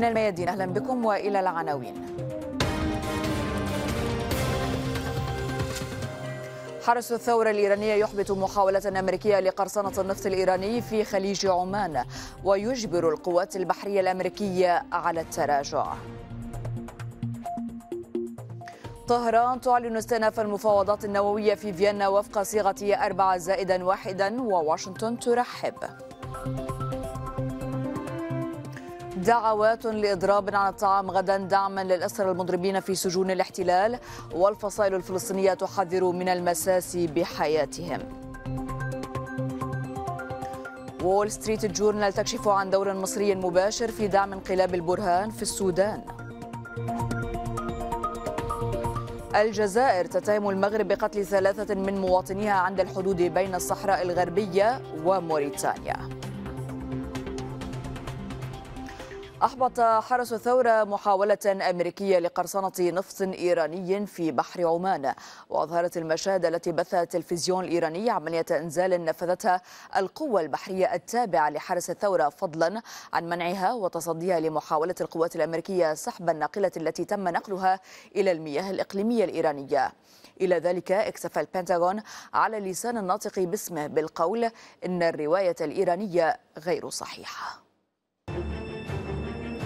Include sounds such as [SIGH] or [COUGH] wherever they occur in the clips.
من الميادين أهلا بكم وإلى العناوين حرس الثورة الإيرانية يحبط محاولة أمريكية لقرصنة النفط الإيراني في خليج عمان ويجبر القوات البحرية الأمريكية على التراجع طهران تعلن استئناف المفاوضات النووية في فيينا وفق صيغة أربعة زائدا واحدا وواشنطن ترحب دعوات لإضراب عن الطعام غدا دعما للأسرى المضربين في سجون الاحتلال والفصائل الفلسطينية تحذر من المساس بحياتهم وول ستريت جورنال تكشف عن دور مصري مباشر في دعم انقلاب البرهان في السودان الجزائر تتهم المغرب بقتل ثلاثة من مواطنيها عند الحدود بين الصحراء الغربية وموريتانيا أحبط حرس الثورة محاولة أمريكية لقرصنة نفط إيراني في بحر عمان وأظهرت المشاهد التي بثها التلفزيون الإيراني عملية إنزال نفذتها القوة البحرية التابعة لحرس الثورة فضلا عن منعها وتصديها لمحاولة القوات الأمريكية سحب الناقلة التي تم نقلها إلى المياه الإقليمية الإيرانية إلى ذلك اكتفى البنتاغون على لسان الناطق باسمه بالقول إن الرواية الإيرانية غير صحيحة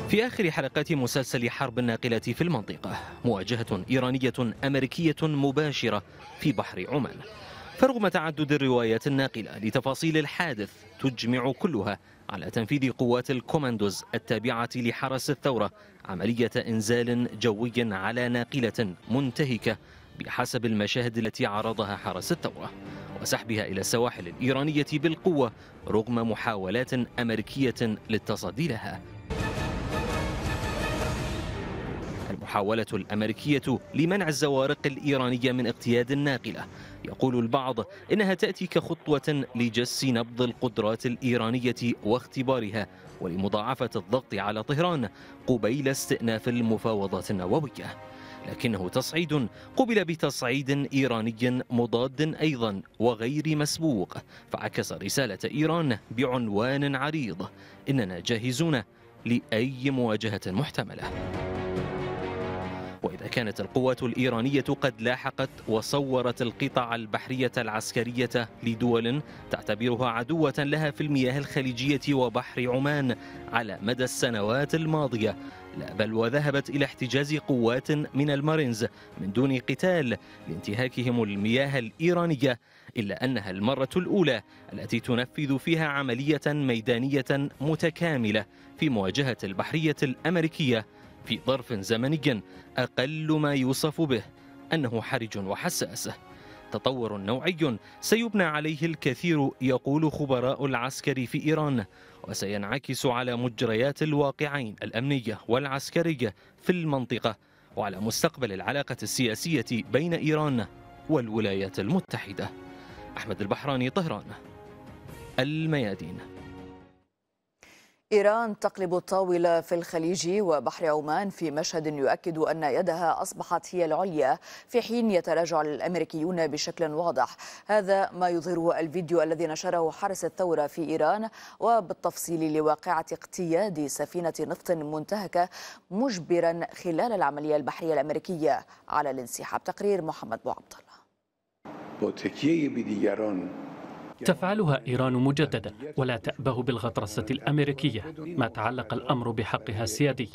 في آخر حلقات مسلسل حرب الناقلة في المنطقة مواجهة إيرانية أمريكية مباشرة في بحر عمان فرغم تعدد الروايات الناقلة لتفاصيل الحادث تجمع كلها على تنفيذ قوات الكوماندوز التابعة لحرس الثورة عملية إنزال جوي على ناقلة منتهكة بحسب المشاهد التي عرضها حرس الثورة وسحبها إلى السواحل الإيرانية بالقوة رغم محاولات أمريكية للتصدي لها محاولة الأمريكية لمنع الزوارق الإيرانية من اقتياد الناقلة يقول البعض إنها تأتي كخطوة لجس نبض القدرات الإيرانية واختبارها ولمضاعفة الضغط على طهران قبيل استئناف المفاوضات النووية لكنه تصعيد قبل بتصعيد إيراني مضاد أيضا وغير مسبوق فعكس رسالة إيران بعنوان عريض إننا جاهزون لأي مواجهة محتملة وإذا كانت القوات الإيرانية قد لاحقت وصورت القطع البحرية العسكرية لدول تعتبرها عدوة لها في المياه الخليجية وبحر عمان على مدى السنوات الماضية لا بل وذهبت إلى احتجاز قوات من المارينز من دون قتال لانتهاكهم المياه الإيرانية إلا أنها المرة الأولى التي تنفذ فيها عملية ميدانية متكاملة في مواجهة البحرية الأمريكية في ظرف زمني أقل ما يوصف به أنه حرج وحساس تطور نوعي سيبنى عليه الكثير يقول خبراء العسكر في إيران وسينعكس على مجريات الواقعين الأمنية والعسكرية في المنطقة وعلى مستقبل العلاقة السياسية بين إيران والولايات المتحدة أحمد البحراني طهران الميادين إيران تقلب الطاولة في الخليج وبحر عمان في مشهد يؤكد أن يدها أصبحت هي العليا في حين يتراجع الأمريكيون بشكل واضح هذا ما يظهره الفيديو الذي نشره حرس الثورة في إيران وبالتفصيل لواقعة اقتياد سفينة نفط منتهكة مجبرا خلال العملية البحرية الأمريكية على الانسحاب تقرير محمد بو عبد الله تفعلها إيران مجددا ولا تأبه بالغطرسة الأمريكية ما تعلق الأمر بحقها السيادي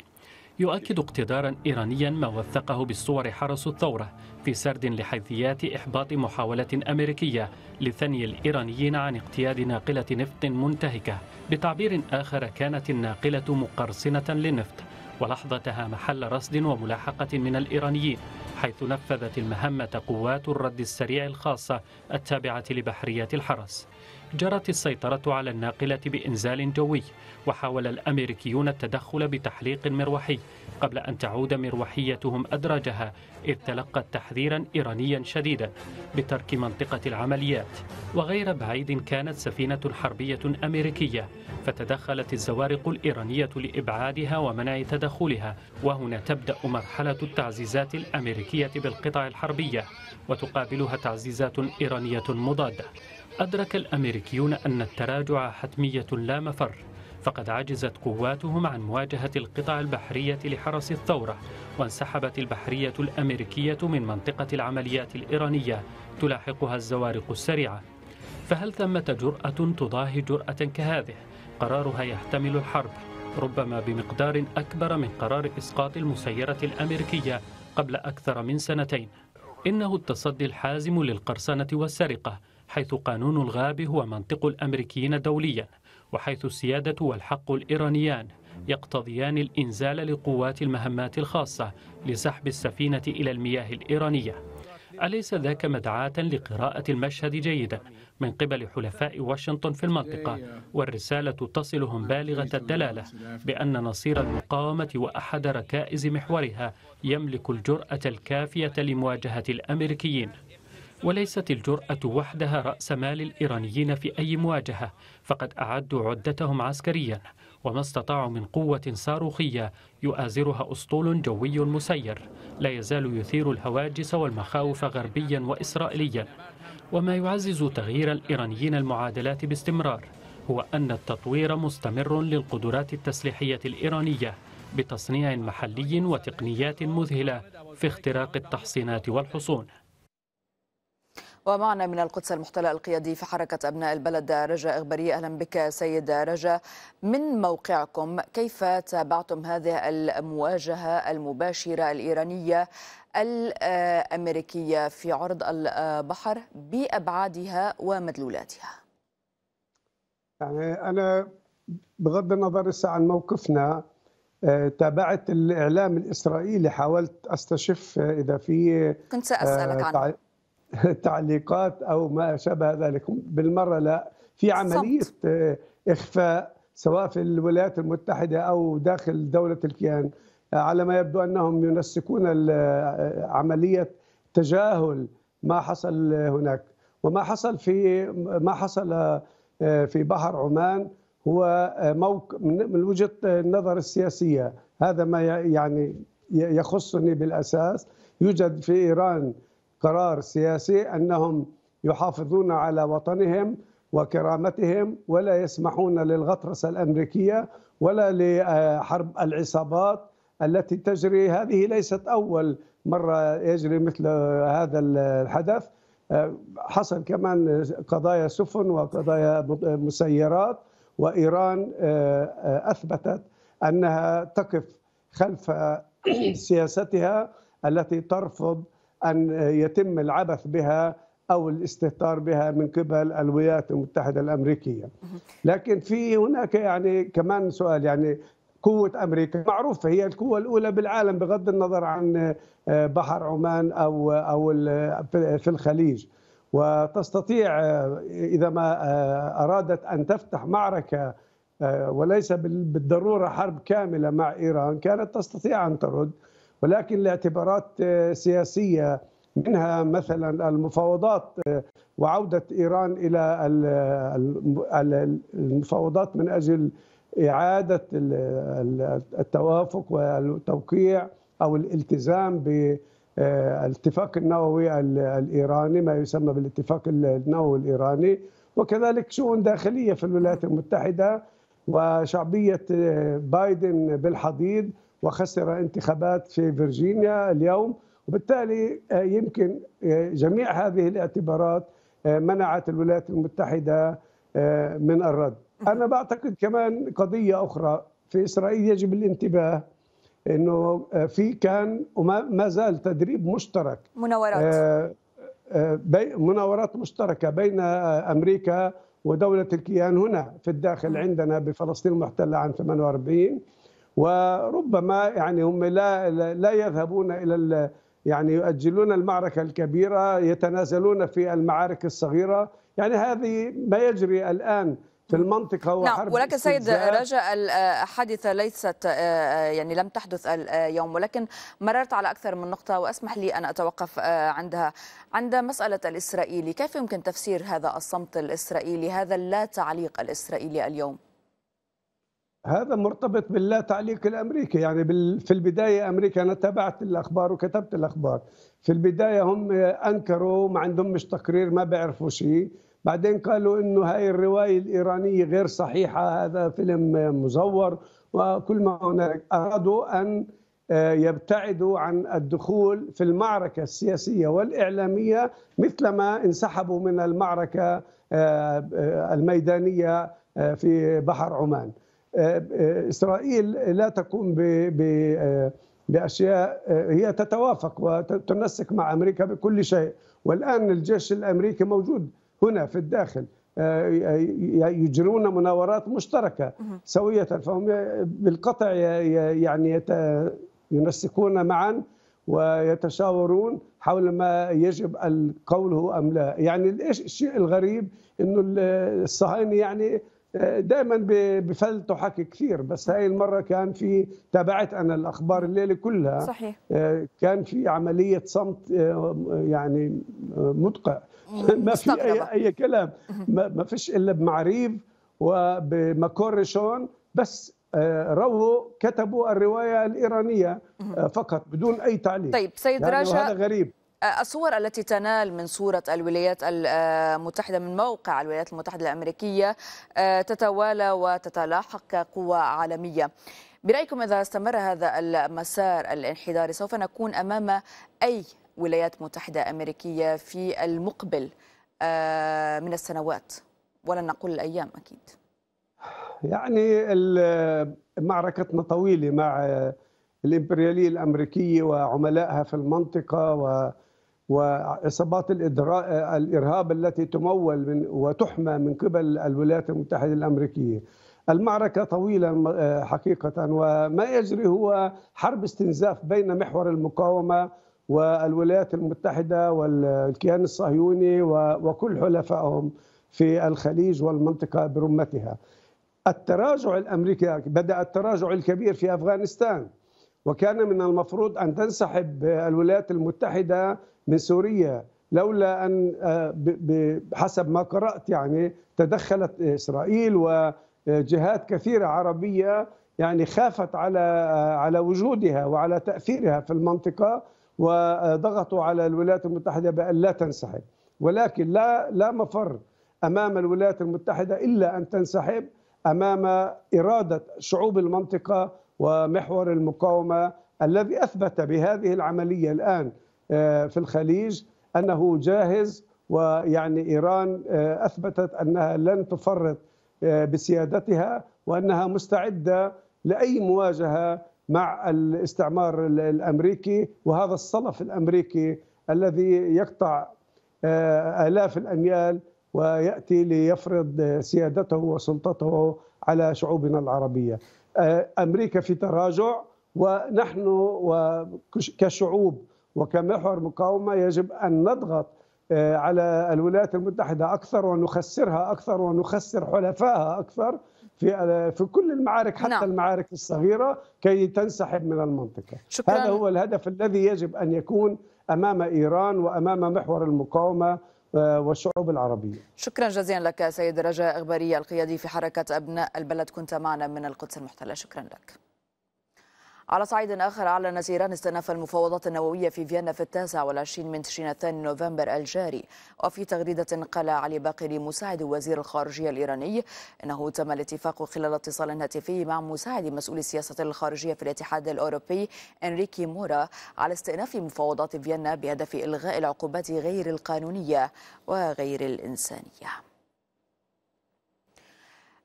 يؤكد اقتدارا إيرانيا ما وثقه بالصور حرس الثورة في سرد لحيثيات إحباط محاولة أمريكية لثني الإيرانيين عن اقتياد ناقلة نفط منتهكة بتعبير آخر كانت الناقلة مقرصنة للنفط ولحظتها محل رصد وملاحقة من الإيرانيين حيث نفذت المهمة قوات الرد السريع الخاصة التابعة لبحرية الحرس جرت السيطرة على الناقلة بإنزال جوي وحاول الأمريكيون التدخل بتحليق مروحي قبل أن تعود مروحيتهم أدراجها إذ تلقت تحذيرا إيرانيا شديدا بترك منطقة العمليات وغير بعيد كانت سفينة حربية أمريكية فتدخلت الزوارق الإيرانية لإبعادها ومنع تدخلها وهنا تبدأ مرحلة التعزيزات الأمريكية بالقطع الحربية وتقابلها تعزيزات إيرانية مضادة أدرك الأمريكيون أن التراجع حتمية لا مفر فقد عجزت قواتهم عن مواجهة القطع البحرية لحرس الثورة وانسحبت البحرية الأمريكية من منطقة العمليات الإيرانية تلاحقها الزوارق السريعة فهل ثمة جرأة تضاهي جرأة كهذه؟ قرارها يحتمل الحرب ربما بمقدار أكبر من قرار إسقاط المسيرة الأمريكية قبل أكثر من سنتين إنه التصدي الحازم للقرصنة والسرقة حيث قانون الغاب هو منطق الأمريكيين دوليا وحيث السيادة والحق الإيرانيان يقتضيان الإنزال لقوات المهمات الخاصة لسحب السفينة إلى المياه الإيرانية أليس ذاك مدعاة لقراءة المشهد جيدا من قبل حلفاء واشنطن في المنطقة والرسالة تصلهم بالغة الدلالة بأن نصير المقاومة وأحد ركائز محورها يملك الجرأة الكافية لمواجهة الأمريكيين وليست الجرأة وحدها رأس مال الإيرانيين في أي مواجهة فقد أعدوا عدتهم عسكريا وما استطاعوا من قوة صاروخية يؤازرها أسطول جوي مسير لا يزال يثير الهواجس والمخاوف غربيا وإسرائيليا وما يعزز تغيير الإيرانيين المعادلات باستمرار هو أن التطوير مستمر للقدرات التسليحية الإيرانية بتصنيع محلي وتقنيات مذهلة في اختراق التحصينات والحصون ومعنا من القدس المحتلى القيادي في حركة أبناء البلد رجاء إغبري أهلا بك سيد رجاء من موقعكم كيف تابعتم هذه المواجهة المباشرة الإيرانية الأمريكية في عرض البحر بأبعادها ومدلولاتها يعني أنا بغض النظر عن موقفنا آه، تابعت الإعلام الإسرائيلي حاولت أستشف آه، إذا في كنت آه، سأسألك عنه [LAUGHS] تعليقات او ما شابه ذلك بالمره لا في عمليه آه، اخفاء سواء في الولايات المتحده او داخل دوله الكيان آه، على ما يبدو انهم ينسقون آه، عمليه تجاهل ما حصل هناك وما حصل في ما حصل في بحر عمان هو موقف من وجهه النظر السياسيه هذا ما يعني يخصني بالاساس يوجد في ايران قرار سياسي انهم يحافظون على وطنهم وكرامتهم ولا يسمحون للغطرسه الامريكيه ولا لحرب العصابات التي تجري هذه ليست اول مره يجري مثل هذا الحدث حصل كمان قضايا سفن وقضايا مسيرات وايران آه، اثبتت انها تقف خلف سياستها التي ترفض أن يتم العبث بها أو الاستهتار بها من قبل الولايات المتحدة الأمريكية لكن في هناك يعني كمان سؤال يعني قوة أمريكا معروفة هي القوة الأولى بالعالم بغض النظر عن آه، بحر عمان أو أو في الخليج وتستطيع آه، إذا ما آه، أرادت أن تفتح معركة وليس بالضرورة حرب كاملة مع إيران كانت تستطيع أن ترد ولكن لاعتبارات آه، سياسيه منها مثلا المفاوضات آه، وعوده ايران الى المفاوضات من اجل اعاده التوافق والتوقيع او الالتزام بالاتفاق آه، النووي الايراني ما يسمى بالاتفاق النووي الايراني وكذلك شؤون داخليه في الولايات المتحده وشعبيه بايدن بالحضيض وخسر انتخابات في فيرجينيا اليوم وبالتالي آه، يمكن آه، جميع هذه الاعتبارات آه، منعت الولايات المتحدة من الرد أنا بعتقد كمان قضية أخرى في إسرائيل يجب الانتباه أنه في كان وما زال تدريب مشترك مناورات مناورات مشتركة بين أمريكا ودولة الكيان هنا في الداخل عندنا بفلسطين المحتلة عام 48 وربما يعني هم لا لا يذهبون الى يعني يؤجلون المعركه الكبيره يتنازلون في المعارك الصغيره يعني هذه ما يجري الان في نعم. المنطقة نعم، وحرب نعم ولكن سيد رجاء الحادثة ليست آه، آه، يعني لم تحدث اليوم ولكن مررت على أكثر من نقطة وأسمح لي أن أتوقف آه، عندها عند مسألة الإسرائيلي كيف يمكن تفسير هذا الصمت الإسرائيلي هذا اللا تعليق الإسرائيلي اليوم؟ هذا مرتبط باللا تعليق الامريكي يعني في البدايه امريكا انا تابعت الاخبار وكتبت الاخبار في البدايه هم انكروا ما مش تقرير ما بيعرفوا شيء بعدين قالوا انه هاي الروايه الايرانيه غير صحيحه هذا فيلم مزور وكل ما هناك ارادوا ان آه، يبتعدوا عن الدخول في المعركه السياسيه والاعلاميه مثلما انسحبوا من المعركه آه، آه، الميدانيه في بحر عمان آه، آه، اسرائيل لا تقوم آه، باشياء هي تتوافق وتنسق مع امريكا بكل شيء والان الجيش الامريكي موجود هنا في الداخل يجرون مناورات مشتركه سويه فهم بالقطع يعني ينسقون معا ويتشاورون حول ما يجب القول ام لا يعني الشيء الغريب انه الصهاينه يعني دائما بفلتوا حكي كثير بس هاي المره كان في تابعت انا الاخبار الليله كلها صحيح. آه، كان في عمليه صمت آه، يعني آه، مدقع [LAUGHS] ما في اي اي كلام ما فيش الا بمعريب وبمكورشون بس رووا كتبوا الروايه الايرانيه فقط بدون اي تعليق طيب سيد يعني رجاء هذا غريب الصور التي تنال من صورة الولايات المتحدة من موقع الولايات المتحدة الأمريكية آه، تتوالى وتتلاحق قوى عالمية برأيكم إذا استمر هذا المسار الانحداري سوف نكون أمام أي ولايات متحدة أمريكية في المقبل آه، من السنوات ولن نقول الأيام أكيد يعني معركتنا طويلة مع الإمبريالية الأمريكية وعملائها في المنطقة و وعصابات الإرهاب التي تمول من وتحمى من قبل الولايات المتحدة الأمريكية المعركة طويلة حقيقة وما يجري هو حرب استنزاف بين محور المقاومة والولايات المتحدة والكيان الصهيوني وكل حلفائهم في الخليج والمنطقة برمتها التراجع الأمريكي بدأ التراجع الكبير في أفغانستان وكان من المفروض أن تنسحب الولايات المتحدة من سوريا لولا ان آه، بحسب ما قرات يعني تدخلت اسرائيل وجهات كثيره عربيه يعني خافت على آه، على وجودها وعلى تاثيرها في المنطقه وضغطوا على الولايات المتحده بان لا تنسحب ولكن لا لا مفر امام الولايات المتحده الا ان تنسحب امام اراده شعوب المنطقه ومحور المقاومه الذي اثبت بهذه العمليه الان آه، في الخليج انه جاهز ويعني ايران آه، اثبتت انها لن تفرط آه، بسيادتها وانها مستعده لاي مواجهه مع الاستعمار الامريكي وهذا الصلف الامريكي الذي يقطع الاف الاميال وياتي ليفرض سيادته وسلطته على شعوبنا العربيه. امريكا في تراجع ونحن كشعوب وكمحور مقاومه يجب ان نضغط آه، على الولايات المتحده اكثر ونخسرها اكثر ونخسر حلفائها اكثر في آه، في كل المعارك حتى نعم. المعارك الصغيره كي تنسحب من المنطقه شكرا. هذا هو الهدف الذي يجب ان يكون امام ايران وامام محور المقاومه آه، والشعوب العربيه شكرا جزيلا لك سيد رجاء اغباري القيادي في حركه ابناء البلد كنت معنا من القدس المحتله شكرا لك على صعيد آخر أعلن إيران استئناف المفاوضات النووية في فيينا في التاسع والعشرين من تشرين الثاني نوفمبر الجاري وفي تغريدة قال علي باقري مساعد وزير الخارجية الإيراني أنه تم الاتفاق خلال اتصال هاتفي مع مساعد مسؤول السياسة الخارجية في الاتحاد الأوروبي إنريكي مورا على استئناف مفاوضات فيينا بهدف إلغاء العقوبات غير القانونية وغير الإنسانية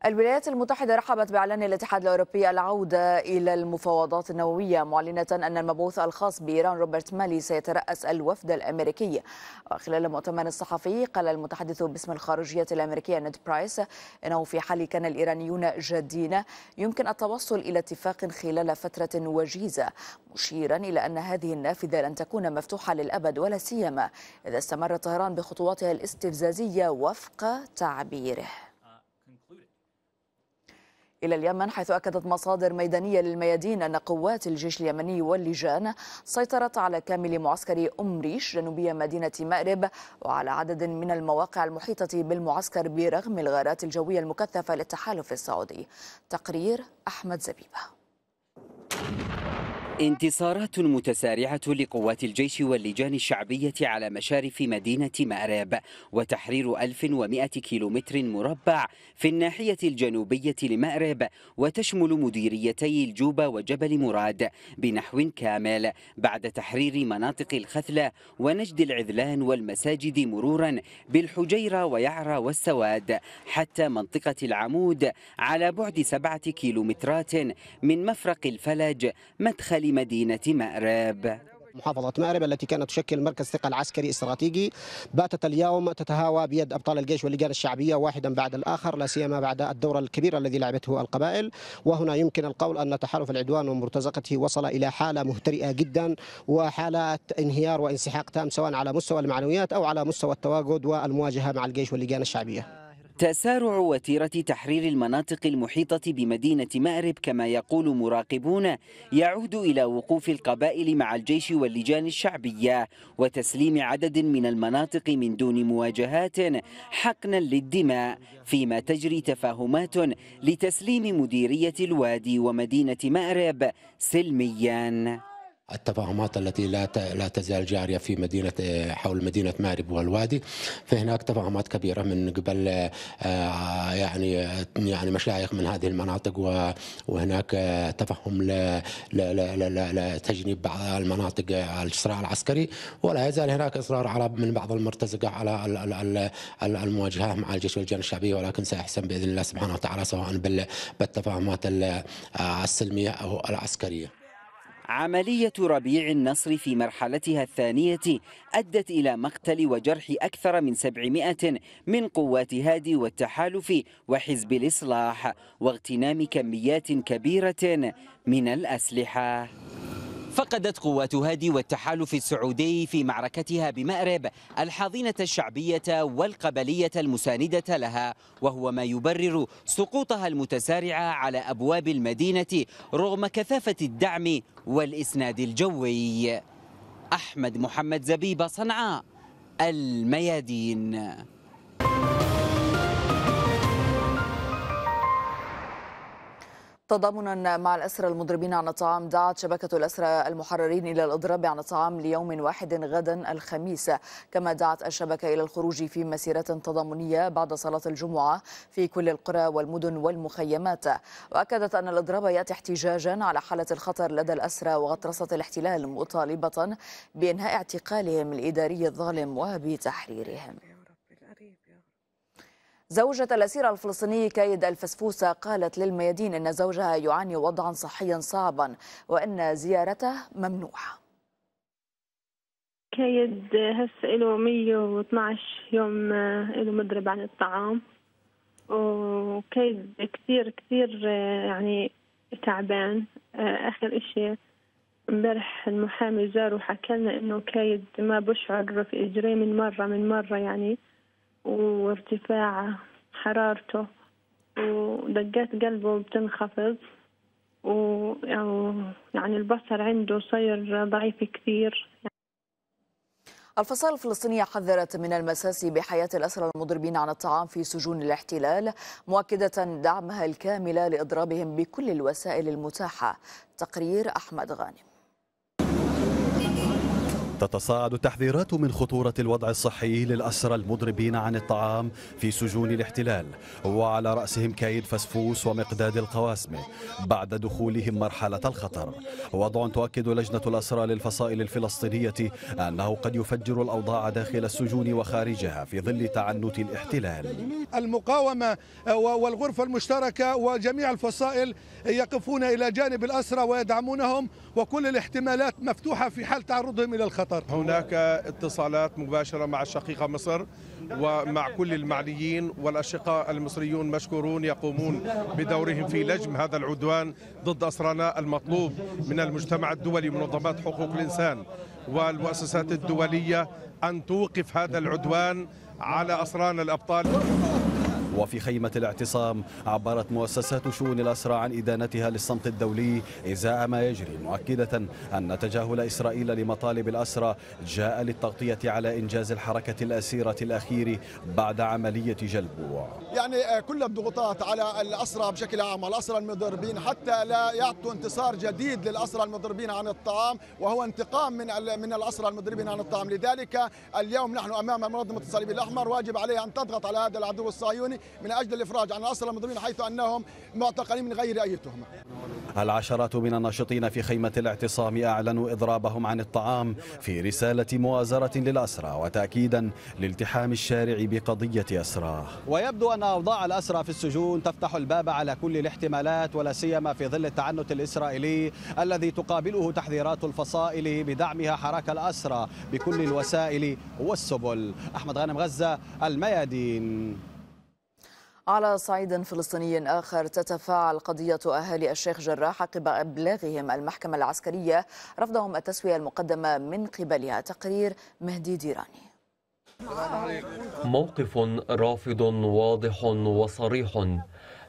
الولايات المتحدة رحبت بإعلان الاتحاد الأوروبي العودة إلى المفاوضات النووية معلنة أن المبعوث الخاص بإيران روبرت مالي سيترأس الوفد الأمريكي وخلال المؤتمر الصحفي قال المتحدث باسم الخارجية الأمريكية نيد برايس أنه في حال كان الإيرانيون جادين يمكن التوصل إلى اتفاق خلال فترة وجيزة مشيرا إلى أن هذه النافذة لن تكون مفتوحة للأبد ولا سيما إذا استمرت طهران بخطواتها الاستفزازية وفق تعبيره إلى اليمن حيث أكدت مصادر ميدانية للميادين أن قوات الجيش اليمني واللجان سيطرت على كامل معسكر أم ريش جنوبية مدينة مأرب وعلى عدد من المواقع المحيطة بالمعسكر برغم الغارات الجوية المكثفة للتحالف السعودي تقرير أحمد زبيبة انتصارات متسارعة لقوات الجيش واللجان الشعبية على مشارف مدينة مأرب وتحرير 1100 كيلومتر مربع في الناحية الجنوبية لمأرب وتشمل مديريتي الجوبة وجبل مراد بنحو كامل بعد تحرير مناطق الخثلة ونجد العذلان والمساجد مرورا بالحجيرة ويعرى والسواد حتى منطقة العمود على بعد سبعة كيلومترات من مفرق الفلج مدخل لمدينة مأرب محافظة مأرب التي كانت تشكل مركز ثقل عسكري استراتيجي باتت اليوم تتهاوى بيد أبطال الجيش واللجان الشعبية واحدا بعد الآخر لا سيما بعد الدور الكبير الذي لعبته القبائل وهنا يمكن القول أن تحالف العدوان ومرتزقته وصل إلى حالة مهترئة جدا وحالة انهيار وانسحاق تام سواء على مستوى المعنويات أو على مستوى التواجد والمواجهة مع الجيش واللجان الشعبية تسارع وتيرة تحرير المناطق المحيطة بمدينة مأرب كما يقول مراقبون يعود إلى وقوف القبائل مع الجيش واللجان الشعبية وتسليم عدد من المناطق من دون مواجهات حقنا للدماء فيما تجري تفاهمات لتسليم مديرية الوادي ومدينة مأرب سلمياً التفاهمات التي لا لا تزال جاريه في مدينه حول مدينه مارب والوادي فهناك تفاهمات كبيره من قبل آه، يعني يعني مشايخ من هذه المناطق وهناك تفهم لتجنيب بعض المناطق آه، الصراع العسكري ولا يزال هناك اصرار على من بعض المرتزقه على المواجهه مع الجيش والجان الشعبيه ولكن سيحسن باذن الله سبحانه وتعالى سواء بالتفاهمات آه، السلميه او العسكريه عملية ربيع النصر في مرحلتها الثانية أدت إلى مقتل وجرح أكثر من 700 من قوات هادي والتحالف وحزب الإصلاح واغتنام كميات كبيرة من الأسلحة فقدت قوات هادي والتحالف السعودي في معركتها بمأرب الحاضنة الشعبية والقبلية المساندة لها وهو ما يبرر سقوطها المتسارعة على أبواب المدينة رغم كثافة الدعم والإسناد الجوي أحمد محمد زبيب صنعاء الميادين تضامنا مع الأسرى المضربين عن الطعام دعت شبكة الأسرى المحررين إلى الإضراب عن الطعام ليوم واحد غدا الخميس كما دعت الشبكة إلى الخروج في مسيرات تضامنية بعد صلاة الجمعة في كل القرى والمدن والمخيمات وأكدت أن الإضراب يأتي احتجاجا على حالة الخطر لدى الأسرى وغطرسة الاحتلال مطالبة بإنهاء اعتقالهم الإداري الظالم وبتحريرهم زوجة الأسير الفلسطيني كايد الفسفوسة قالت للميادين أن زوجها يعاني وضعا صحيا صعبا وأن زيارته ممنوعة كايد هسه له 112 يوم آه، له مضرب عن الطعام وكايد كثير كثير آه، يعني تعبان آه، آخر إشي امبارح المحامي زار وحكى لنا إنه كايد ما بشعر في إجريه من مرة من مرة يعني وارتفاع حرارته ودقات قلبه بتنخفض ويعني البصر عنده صير ضعيف كثير الفصائل الفلسطينية حذرت من المساس بحياة الأسرى المضربين عن الطعام في سجون الاحتلال مؤكدة دعمها الكامل لإضرابهم بكل الوسائل المتاحة تقرير أحمد غانم تتصاعد تحذيرات من خطورة الوضع الصحي للأسرى المضربين عن الطعام في سجون الاحتلال وعلى رأسهم كايد فسفوس ومقداد القواسم بعد دخولهم مرحلة الخطر وضع تؤكد لجنة الأسرى للفصائل الفلسطينية أنه قد يفجر الأوضاع داخل السجون وخارجها في ظل تعنت الاحتلال المقاومة آه، والغرفة المشتركة وجميع الفصائل يقفون إلى جانب الأسرى ويدعمونهم وكل الاحتمالات مفتوحة في حال تعرضهم إلى الخطر قطر هناك اتصالات مباشرة مع الشقيقة مصر ومع كل المعنيين والأشقاء المصريون مشكورون يقومون بدورهم في لجم هذا العدوان ضد أسرانا المطلوب من المجتمع الدولي منظمات حقوق الإنسان والمؤسسات الدولية أن توقف هذا العدوان على أسران الأبطال وفي خيمة الاعتصام عبرت مؤسسات شؤون الأسرى عن إدانتها للصمت الدولي إزاء ما يجري مؤكدة أن تجاهل إسرائيل لمطالب الأسرى جاء للتغطية على إنجاز الحركة الأسيرة الأخير بعد عملية جلبوع يعني كل الضغوطات على الأسرى بشكل عام الأسرى المضربين حتى لا يعطوا انتصار جديد للأسرى المضربين عن الطعام وهو انتقام من من الأسرى المضربين عن الطعام لذلك اليوم نحن أمام منظمة الصليب الأحمر واجب عليها أن تضغط على هذا العدو الصهيوني من أجل الإفراج عن أصل المظلومين حيث أنهم معتقلين من غير أي تهمة العشرات من الناشطين في خيمة الاعتصام أعلنوا إضرابهم عن الطعام في رسالة موازرة للأسرى وتأكيدا لالتحام الشارع بقضية أسراه ويبدو أن أوضاع الأسرى في السجون تفتح الباب على كل الاحتمالات ولا سيما في ظل التعنت الإسرائيلي الذي تقابله تحذيرات الفصائل بدعمها حراك الأسرى بكل الوسائل والسبل أحمد غانم غزة الميادين على صعيد فلسطيني آخر تتفاعل قضية أهالي الشيخ جراح عقب إبلاغهم المحكمة العسكرية رفضهم التسوية المقدمة من قبلها تقرير مهدي ديراني موقف رافض واضح وصريح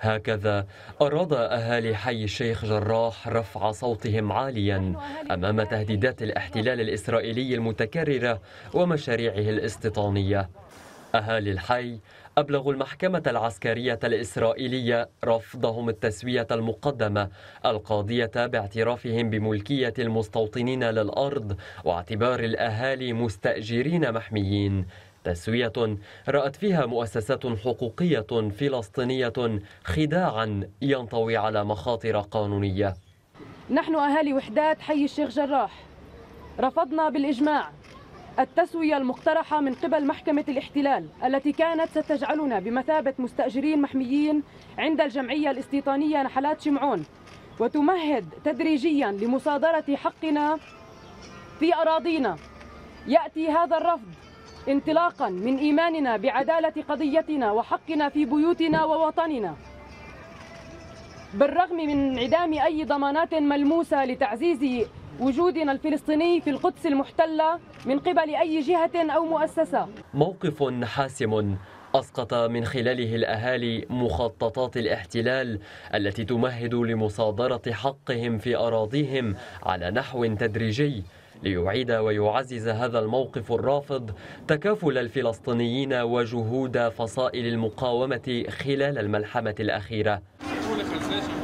هكذا أراد أهالي حي الشيخ جراح رفع صوتهم عاليا أمام تهديدات الاحتلال الإسرائيلي المتكررة ومشاريعه الاستيطانية أهالي الحي أبلغوا المحكمة العسكرية الإسرائيلية رفضهم التسوية المقدمة القاضية باعترافهم بملكية المستوطنين للأرض واعتبار الأهالي مستأجرين محميين تسوية رأت فيها مؤسسات حقوقية فلسطينية خداعا ينطوي على مخاطر قانونية نحن أهالي وحدات حي الشيخ جراح رفضنا بالإجماع التسوية المقترحة من قبل محكمة الاحتلال التي كانت ستجعلنا بمثابة مستأجرين محميين عند الجمعية الاستيطانية نحلات شمعون وتمهد تدريجيا لمصادرة حقنا في أراضينا يأتي هذا الرفض انطلاقا من إيماننا بعدالة قضيتنا وحقنا في بيوتنا ووطننا بالرغم من انعدام أي ضمانات ملموسة لتعزيز وجودنا الفلسطيني في القدس المحتلة من قبل أي جهة أو مؤسسة موقف حاسم أسقط من خلاله الأهالي مخططات الاحتلال التي تمهد لمصادرة حقهم في أراضيهم على نحو تدريجي ليعيد ويعزز هذا الموقف الرافض تكافل الفلسطينيين وجهود فصائل المقاومة خلال الملحمة الأخيرة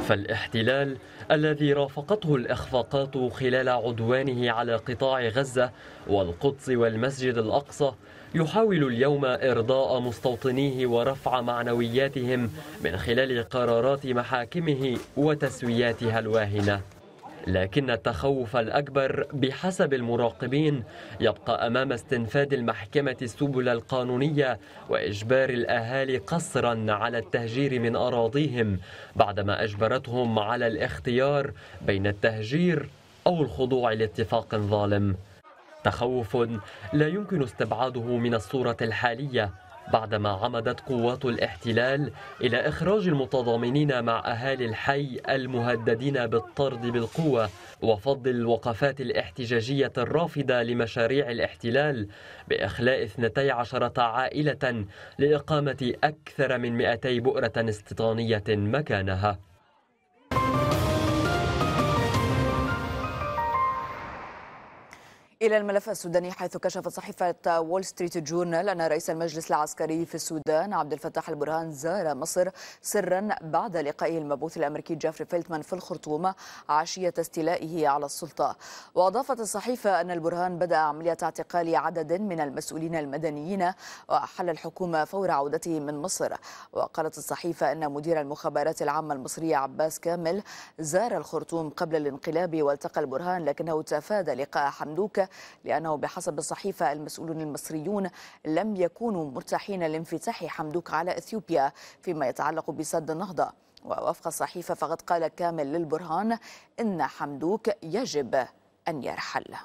فالاحتلال الذي رافقته الإخفاقات خلال عدوانه على قطاع غزة والقدس والمسجد الأقصى يحاول اليوم إرضاء مستوطنيه ورفع معنوياتهم من خلال قرارات محاكمه وتسوياتها الواهنة لكن التخوف الأكبر بحسب المراقبين يبقى أمام استنفاد المحكمة السبل القانونية وإجبار الأهالي قصرا على التهجير من أراضيهم بعدما أجبرتهم على الاختيار بين التهجير أو الخضوع لاتفاق ظالم تخوف لا يمكن استبعاده من الصورة الحالية بعدما عمدت قوات الاحتلال إلى إخراج المتضامنين مع أهالي الحي المهددين بالطرد بالقوة وفض الوقفات الاحتجاجية الرافضة لمشاريع الاحتلال بإخلاء 12 عائلة لإقامة أكثر من 200 بؤرة استيطانية مكانها إلى الملف السوداني حيث كشفت صحيفة وول ستريت جورنال أن رئيس المجلس العسكري في السودان عبد الفتاح البرهان زار مصر سرا بعد لقائه المبعوث الأمريكي جافري فيلتمان في الخرطوم عشية استيلائه على السلطة وأضافت الصحيفة أن البرهان بدأ عملية اعتقال عدد من المسؤولين المدنيين وأحل الحكومة فور عودته من مصر وقالت الصحيفة أن مدير المخابرات العامة المصرية عباس كامل زار الخرطوم قبل الانقلاب والتقى البرهان لكنه تفادى لقاء حمدوك لأنه بحسب الصحيفة المسؤولون المصريون لم يكونوا مرتاحين لانفتاح حمدوك على إثيوبيا فيما يتعلق بسد النهضة ووفق الصحيفة فقد قال كامل للبرهان إن حمدوك يجب أن يرحل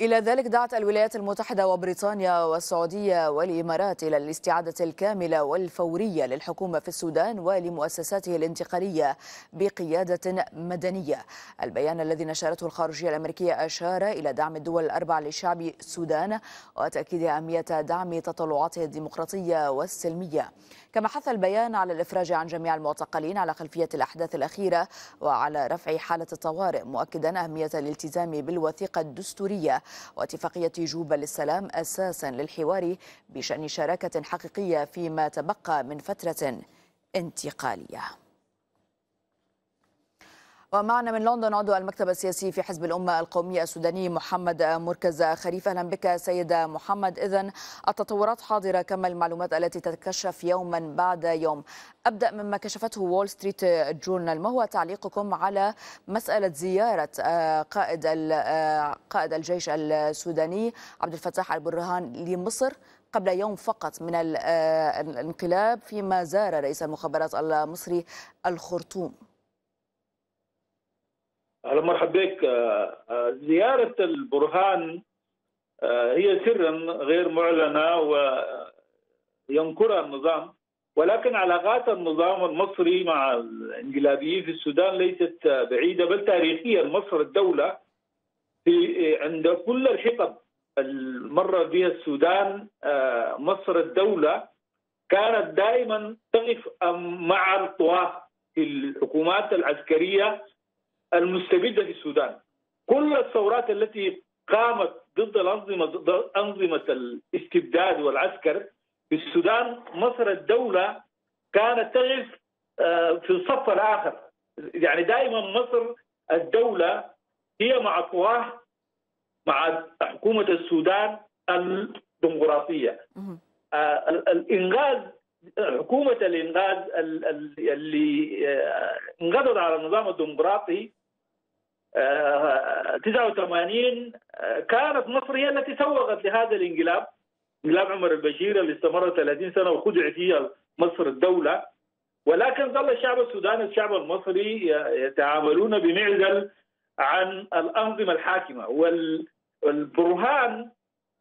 إلى ذلك دعت الولايات المتحدة وبريطانيا والسعودية والإمارات إلى الاستعادة الكاملة والفورية للحكومة في السودان ولمؤسساته الانتقالية بقيادة مدنية البيان الذي نشرته الخارجية الأمريكية أشار إلى دعم الدول الأربع لشعب السودان وتأكيد أهمية دعم تطلعاته الديمقراطية والسلمية كما حث البيان على الإفراج عن جميع المعتقلين على خلفية الأحداث الأخيرة وعلى رفع حالة الطوارئ مؤكدا أهمية الالتزام بالوثيقة الدستورية واتفاقية جوبا للسلام أساسا للحوار بشأن شراكة حقيقية فيما تبقى من فترة انتقاليه ومعنا من لندن عضو المكتب السياسي في حزب الأمة القومية السوداني محمد مركز خريف أهلا بك سيد محمد إذا التطورات حاضرة كما المعلومات التي تتكشف يوما بعد يوم أبدأ مما كشفته وول ستريت جورنال ما هو تعليقكم على مسألة زيارة آه، قائد آه، قائد الجيش السوداني عبد الفتاح البرهان لمصر قبل يوم فقط من آه، الانقلاب فيما زار رئيس المخابرات المصري الخرطوم اهلا مرحبا بك آه، آه، زياره البرهان آه، هي سرا غير معلنه وينكرها النظام ولكن علاقات النظام المصري مع الانقلابيين في السودان ليست بعيده بل تاريخيا مصر الدوله في عند كل الحقب المر بها السودان مصر الدوله كانت دائما تقف مع الطغاه في الحكومات العسكريه المستبده في السودان كل الثورات التي قامت ضد الانظمه ضد انظمه الاستبداد والعسكر في السودان مصر الدوله كانت تقف آه، في الصف الاخر يعني دائما مصر الدوله هي مع قواه مع حكومه السودان الديمقراطيه آه، الانغاز حكومه الانغاز اللي آه، انقضت على النظام الديمقراطي 89 آه، آه، كانت مصر هي التي سوغت لهذا الانقلاب انقلاب عمر البشير اللي استمر 30 سنه وخدعت هي مصر الدوله ولكن ظل الشعب السوداني الشعب المصري يتعاملون بمعزل عن الانظمه الحاكمه والبرهان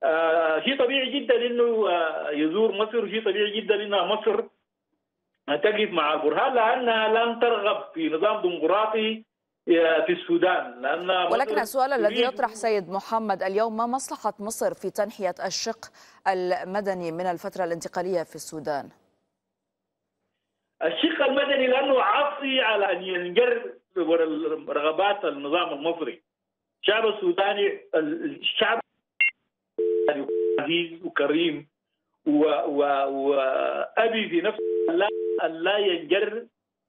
آه، شيء طبيعي جدا انه يزور مصر وشيء طبيعي جدا انها مصر تقف مع البرهان لانها لن ترغب في نظام ديمقراطي في السودان لأن ولكن السؤال الذي يطرح سيد محمد اليوم ما مصلحة مصر في تنحية الشق المدني من الفترة الانتقالية في السودان؟ الشق المدني لأنه عصي على أن ينجر رغبات النظام المصري الشعب السوداني الشعب عزيز وكريم وأبي في نفسه لا ينجر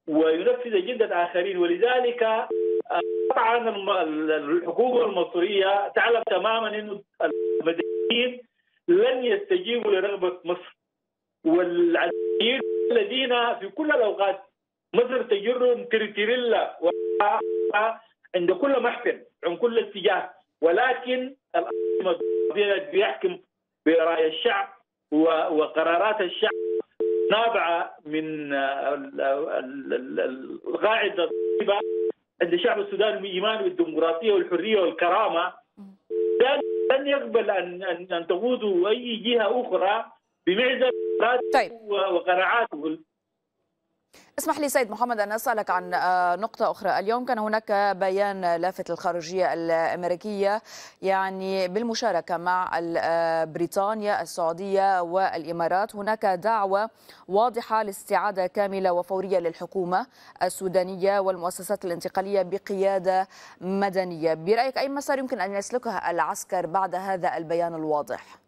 وينفذ جدا آخرين ولذلك طبعا الحكومه المصريه تعلم تماما انه المدنيين لن يستجيبوا لرغبه مصر والعسكريين الذين في كل الاوقات مصر تجرهم ترتريلا عند كل محفل عن كل اتجاه ولكن الأمر بيحكم برأي الشعب وقرارات الشعب نابعة من القاعدة عند الشعب السوداني ايمانه بالديمقراطيه والحريه والكرامه لن يقبل ان ان تقودوا اي جهه اخرى بمعزل طيب. وقناعاته اسمح لي سيد محمد أن أسألك عن آه، نقطة أخرى اليوم كان هناك بيان لافت للخارجية الأمريكية يعني بالمشاركة مع آه، بريطانيا السعودية والإمارات هناك دعوة واضحة لاستعادة كاملة وفورية للحكومة السودانية والمؤسسات الانتقالية بقيادة مدنية برأيك أي مسار يمكن أن يسلكها العسكر بعد هذا البيان الواضح؟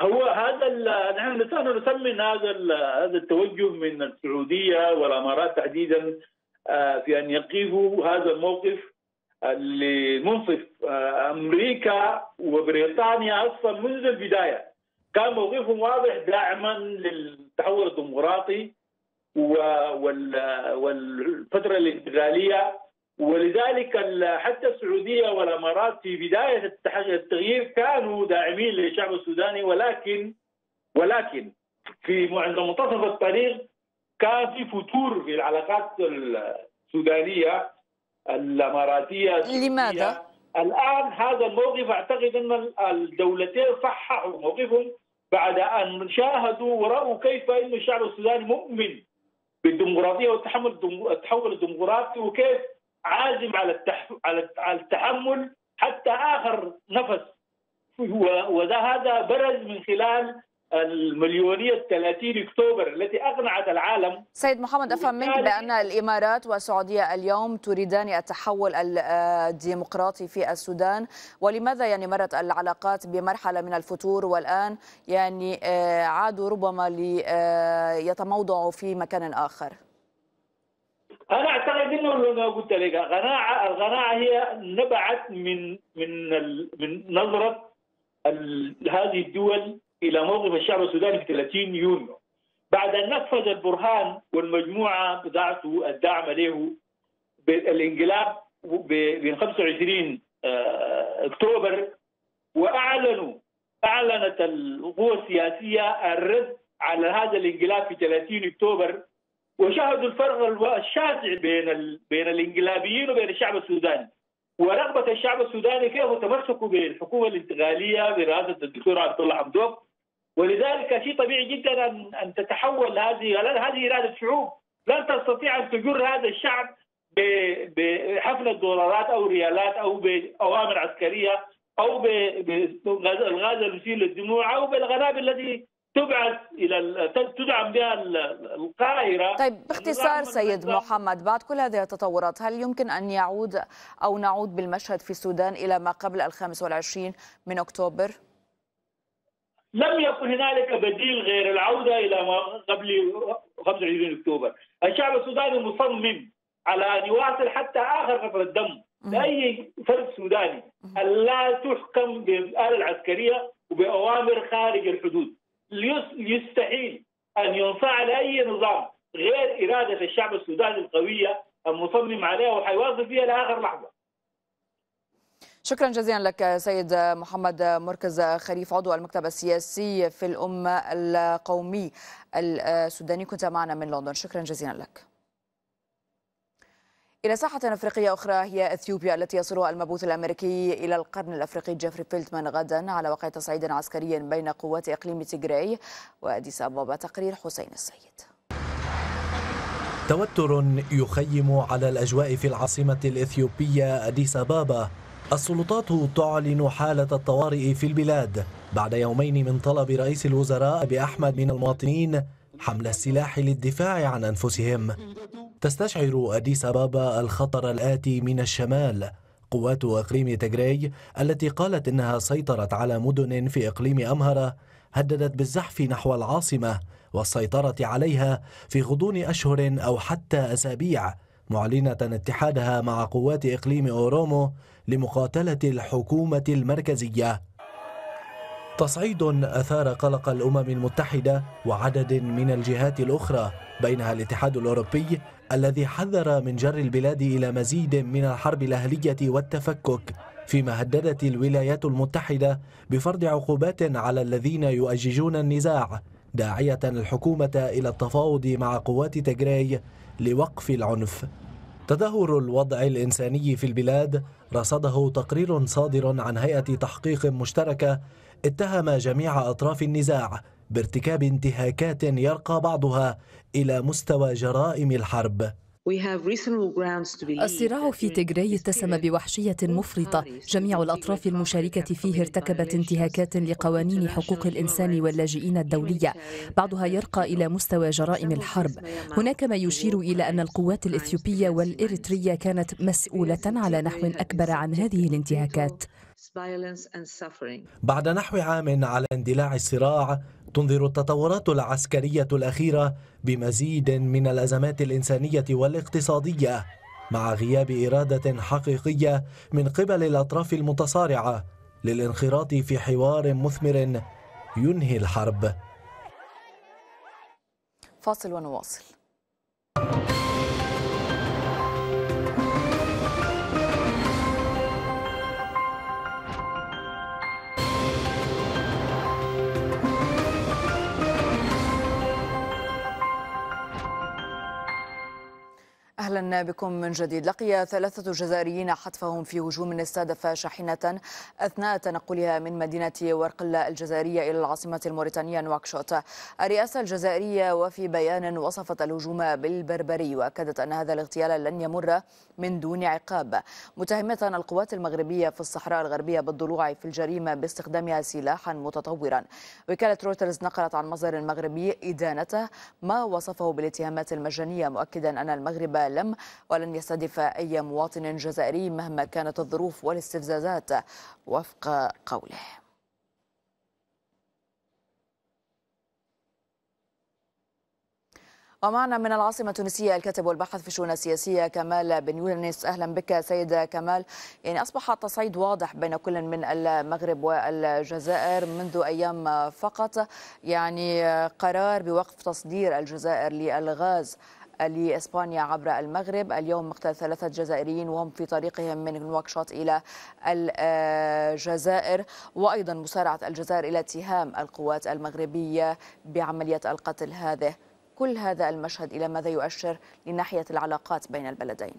هو هذا نحن نسمي نسمي هذا هذا التوجه من السعوديه والامارات تحديدا آه، في ان يقفوا هذا الموقف آه، لمنصف آه، امريكا وبريطانيا اصلا منذ البدايه كان موقفهم واضح داعما للتحول الديمقراطي والفتره الانتقاليه ولذلك حتى السعودية والأمارات في بداية التغيير كانوا داعمين للشعب السوداني ولكن ولكن في عند منتصف الطريق كان في فتور في العلاقات السودانية الأماراتية لماذا؟ الآن هذا الموقف أعتقد أن الدولتين صححوا موقفهم بعد أن شاهدوا ورأوا كيف أن الشعب السوداني مؤمن بالديمقراطية والتحمل التحول الديمقراطي وكيف عازم على على التحمل حتى اخر نفس وده هذا برز من خلال المليونية 30 أكتوبر التي أقنعت العالم سيد محمد أفهم منك بأن الإمارات والسعودية اليوم تريدان التحول الديمقراطي في السودان ولماذا يعني مرت العلاقات بمرحلة من الفتور والآن يعني آه، عادوا ربما ليتموضعوا آه، في مكان آخر؟ انا اعتقد انه زي ما قلت لك قناعه القناعه هي نبعت من من من نظره هذه الدول الى موقف الشعب السوداني في 30 يونيو بعد ان نفذ البرهان والمجموعه بتاعته الدعم له بالانقلاب ب 25 آه، اكتوبر واعلنوا اعلنت القوى السياسيه الرد على هذا الانقلاب في 30 اكتوبر وشاهدوا الفرق الشاسع بين ال... بين الانقلابيين وبين الشعب السوداني ورغبة الشعب السوداني فيه وتمسكه بالحكومة الانتقالية برئاسة الدكتور عبد الله حمدوك ولذلك شيء طبيعي جدا أن, أن تتحول هذه لأن هذه إرادة شعوب لن تستطيع أن تجر هذا الشعب بحفلة دولارات أو ريالات أو بأوامر عسكرية أو بالغاز المسيل للدموع أو بالغنابل الذي تبعث الى تدعم بها القاهره طيب باختصار سيد محمد بعد كل هذه التطورات هل يمكن ان يعود او نعود بالمشهد في السودان الى ما قبل ال 25 من اكتوبر؟ لم يكن هنالك بديل غير العوده الى ما قبل 25 اكتوبر، الشعب السوداني مصمم على ان يواصل حتى اخر قطره دم لاي فرد سوداني الا تحكم بالآلة العسكريه وباوامر خارج الحدود. يستحيل أن ينفعل أي نظام غير إرادة الشعب السوداني القوية المصمم عليها وحيواصل فيها لآخر لحظة شكرا جزيلا لك سيد محمد مركز خريف عضو المكتب السياسي في الأمة القومي السوداني كنت معنا من لندن شكرا جزيلا لك إلى ساحة أفريقية أخرى هي أثيوبيا التي يصلها المبعوث الأمريكي إلى القرن الأفريقي جيفري فيلتمان غدا على وقع تصعيد عسكري بين قوات إقليم تيغراي وأديس أبابا تقرير حسين السيد توتر يخيم على الأجواء في العاصمة الإثيوبية أديس أبابا السلطات تعلن حالة الطوارئ في البلاد بعد يومين من طلب رئيس الوزراء بأحمد من المواطنين حمل السلاح للدفاع عن أنفسهم تستشعر أديس أبابا الخطر الآتي من الشمال قوات إقليم تجري التي قالت إنها سيطرت على مدن في إقليم أمهرة هددت بالزحف نحو العاصمة والسيطرة عليها في غضون أشهر أو حتى أسابيع معلنة اتحادها مع قوات إقليم أورومو لمقاتلة الحكومة المركزية تصعيد أثار قلق الأمم المتحدة وعدد من الجهات الأخرى بينها الاتحاد الأوروبي الذي حذر من جر البلاد إلى مزيد من الحرب الأهلية والتفكك فيما هددت الولايات المتحدة بفرض عقوبات على الذين يؤججون النزاع داعية الحكومة إلى التفاوض مع قوات تجراي لوقف العنف تدهور الوضع الإنساني في البلاد رصده تقرير صادر عن هيئة تحقيق مشتركة اتهم جميع أطراف النزاع بارتكاب انتهاكات يرقى بعضها إلى مستوى جرائم الحرب الصراع في تجري اتسم بوحشية مفرطة جميع الأطراف المشاركة فيه ارتكبت انتهاكات لقوانين حقوق الإنسان واللاجئين الدولية بعضها يرقى إلى مستوى جرائم الحرب هناك ما يشير إلى أن القوات الإثيوبية والإريترية كانت مسؤولة على نحو أكبر عن هذه الانتهاكات بعد نحو عام على اندلاع الصراع تنذر التطورات العسكرية الأخيرة بمزيد من الأزمات الإنسانية والاقتصادية مع غياب إرادة حقيقية من قبل الأطراف المتصارعة للانخراط في حوار مثمر ينهي الحرب فاصل ونواصل أهلا بكم من جديد لقي ثلاثة جزائريين حتفهم في هجوم استهدف شاحنة أثناء تنقلها من مدينة ورقلة الجزائرية إلى العاصمة الموريتانية نواكشوط الرئاسة الجزائرية وفي بيان وصفت الهجوم بالبربري وأكدت أن هذا الاغتيال لن يمر من دون عقاب متهمة القوات المغربية في الصحراء الغربية بالضلوع في الجريمة باستخدامها سلاحا متطورا وكالة رويترز نقلت عن مصدر مغربي إدانته ما وصفه بالاتهامات المجانية مؤكدا أن المغرب العالم ولن يستهدف أي مواطن جزائري مهما كانت الظروف والاستفزازات وفق قوله ومعنا من العاصمة التونسية الكاتب والباحث في الشؤون السياسية كمال بن يونس أهلا بك سيدة كمال يعني أصبح التصعيد واضح بين كل من المغرب والجزائر منذ أيام فقط يعني قرار بوقف تصدير الجزائر للغاز لإسبانيا عبر المغرب اليوم مقتل ثلاثة جزائريين وهم في طريقهم من نواكشوط إلى الجزائر وأيضا مسارعة الجزائر إلى اتهام القوات المغربية بعملية القتل هذه كل هذا المشهد إلى ماذا يؤشر لناحية العلاقات بين البلدين؟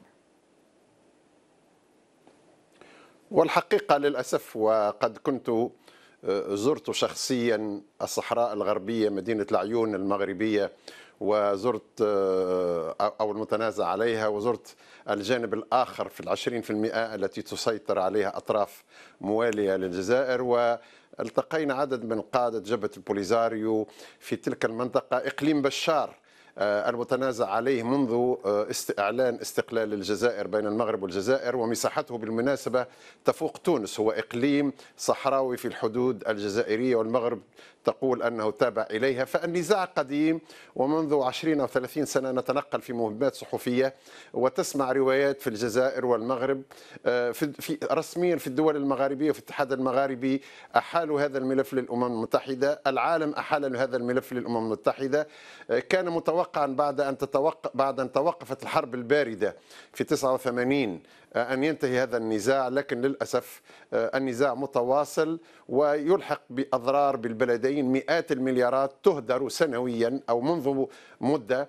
والحقيقة للأسف وقد كنت آه، زرت شخصيا الصحراء الغربية مدينة العيون المغربية وزرت آه، أو المتنازع عليها وزرت الجانب الآخر في العشرين في المئة التي تسيطر عليها أطراف موالية للجزائر و التقينا عدد من قادة جبهة البوليزاريو في تلك المنطقة إقليم بشار آه، المتنازع عليه منذ آه، استعلان استقلال الجزائر بين المغرب والجزائر ومساحته بالمناسبة تفوق تونس هو إقليم صحراوي في الحدود الجزائرية والمغرب تقول أنه تابع إليها فالنزاع قديم ومنذ 20 أو 30 سنة نتنقل في مهمات صحفية وتسمع روايات في الجزائر والمغرب آه، في رسميا في الدول المغاربية وفي الاتحاد المغاربي أحالوا هذا الملف للأمم المتحدة العالم أحال هذا الملف للأمم المتحدة آه، كان متوقعا بعد أن تتوقع بعد أن توقفت الحرب الباردة في 89 آه، أن ينتهي هذا النزاع لكن للأسف آه، النزاع متواصل ويلحق بأضرار بالبلدين مئات المليارات تهدر سنويا أو منذ مدة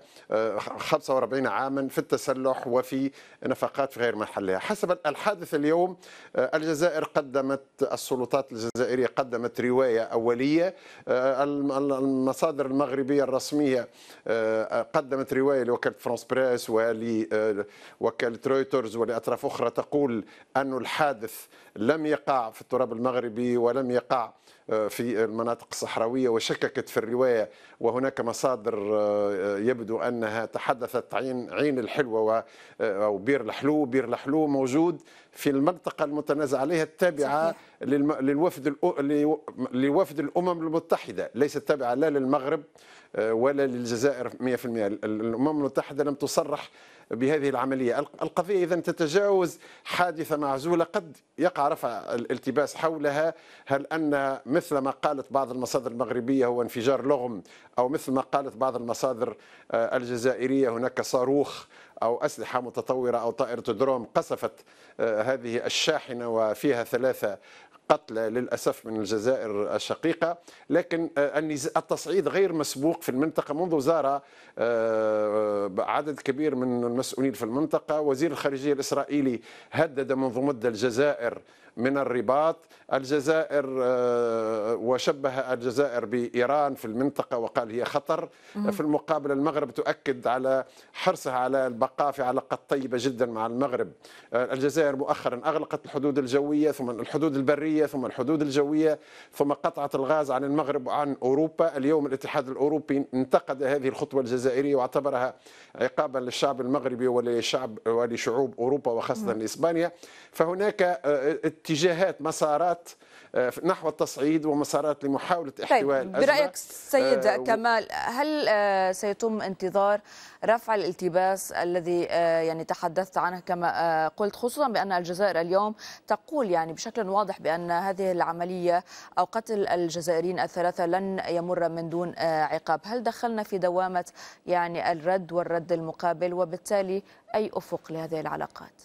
45 آه، عاما في التسلح وفي نفقات في غير محلها حسب الحادث اليوم الجزائر قدمت السلطات الجزائرية قدمت رواية أولية المصادر المغربية الرسمية قدمت رواية لوكالة فرانس بريس ولوكالة رويترز ولأطراف أخرى أخرى تقول أن الحادث لم يقع في التراب المغربي ولم يقع آه، في المناطق الصحراوية وشككت في الرواية وهناك مصادر آه، يبدو أنها تحدثت عين عين الحلوة آه، أو بير الحلو بير الحلو موجود في المنطقة المتنازع عليها التابعة للوفد لوفد الأمم المتحدة ليست تابعة لا للمغرب ولا للجزائر 100% الأمم المتحدة لم تصرح بهذه العملية القضية إذا تتجاوز حادثة معزولة قد يقع رفع الالتباس حولها هل أن مثل ما قالت بعض المصادر المغربية هو انفجار لغم أو مثل ما قالت بعض المصادر آه، الجزائرية هناك صاروخ أو أسلحة متطورة أو طائرة دروم قصفت آه، هذه الشاحنة وفيها ثلاثة قتلى للأسف من الجزائر الشقيقة لكن آه، التصعيد غير مسبوق في المنطقة منذ زار آه، آه، عدد كبير من المسؤولين في المنطقة وزير الخارجية الإسرائيلي هدد منذ مدة الجزائر من الرباط الجزائر آه، وشبه الجزائر بإيران في المنطقة وقال هي خطر في المقابل المغرب تؤكد على حرصها على البقاء في علاقات طيبة جدا مع المغرب آه، الجزائر مؤخرا أغلقت الحدود الجوية ثم الحدود البرية ثم الحدود الجوية ثم قطعت الغاز عن المغرب وعن أوروبا اليوم الاتحاد الأوروبي انتقد هذه الخطوة الجزائرية واعتبرها عقابا للشعب المغربي ولشعب ولشعوب أوروبا وخاصة إسبانيا فهناك آه، اتجاهات مسارات آه، نحو التصعيد ومسارات لمحاولة احتواء طيب. الأزمة برأيك سيد آه كمال هل آه سيتم انتظار رفع الالتباس الذي آه يعني تحدثت عنه كما آه، قلت خصوصا بأن الجزائر اليوم تقول يعني بشكل واضح بأن هذه العملية أو قتل الجزائريين الثلاثة لن يمر من دون آه، عقاب هل دخلنا في دوامة يعني الرد والرد المقابل وبالتالي أي أفق لهذه العلاقات؟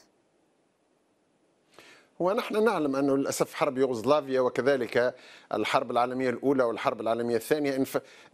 ونحن نعلم أنه للأسف حرب يوغوسلافيا وكذلك الحرب العالمية الأولى والحرب العالمية الثانية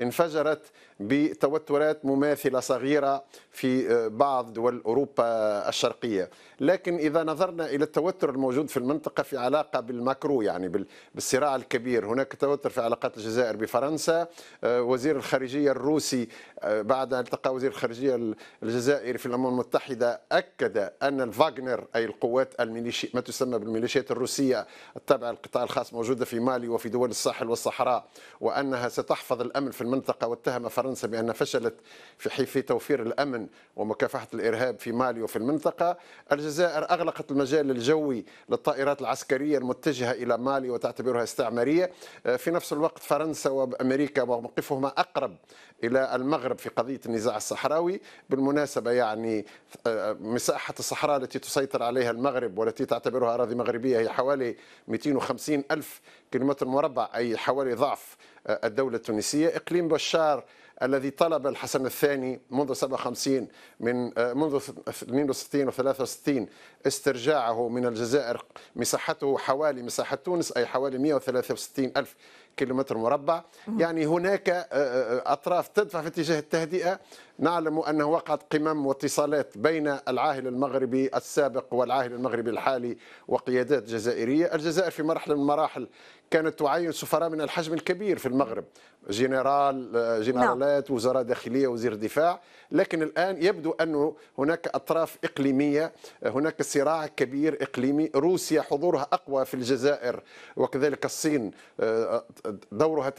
انفجرت بتوترات مماثله صغيره في آه، بعض دول اوروبا الشرقيه، لكن اذا نظرنا الى التوتر الموجود في المنطقه في علاقه بالماكرو يعني بالصراع الكبير، هناك توتر في علاقات الجزائر بفرنسا، آه، وزير الخارجيه الروسي آه، بعد ان التقى وزير الخارجيه الجزائري في الامم المتحده اكد ان الفاغنر اي القوات الميليشي ما تسمى بالميليشيات الروسيه التابعه للقطاع الخاص موجوده في مالي وفي دول الساحل والصحراء وانها ستحفظ الامن في المنطقه واتهم فرنسا فرنسا بأنها فشلت في في توفير الأمن ومكافحة الإرهاب في مالي وفي المنطقة الجزائر أغلقت المجال الجوي للطائرات العسكرية المتجهة إلى مالي وتعتبرها استعمارية آه، في نفس الوقت فرنسا وأمريكا وموقفهما أقرب إلى المغرب في قضية النزاع الصحراوي بالمناسبة يعني آه، مساحة الصحراء التي تسيطر عليها المغرب والتي تعتبرها أراضي مغربية هي حوالي 250 ألف كيلومتر مربع أي حوالي ضعف آه، الدولة التونسية إقليم بشار الذي طلب الحسن الثاني منذ 57 من آه، منذ 62 و 63 استرجاعه من الجزائر مساحته حوالي مساحة تونس أي حوالي 163 ألف كيلومتر مربع يعني هناك آه، آه، أطراف تدفع في اتجاه التهدئة نعلم أنه وقعت قمم واتصالات بين العاهل المغربي السابق والعاهل المغربي الحالي وقيادات جزائرية الجزائر في مرحلة من المراحل كانت تعين سفراء من الحجم الكبير في المغرب جنرال آه، جنرالات نعم. وزراء داخليه وزير دفاع لكن الان يبدو انه هناك اطراف اقليميه آه، هناك صراع كبير اقليمي روسيا حضورها اقوى في الجزائر وكذلك الصين آه، دورها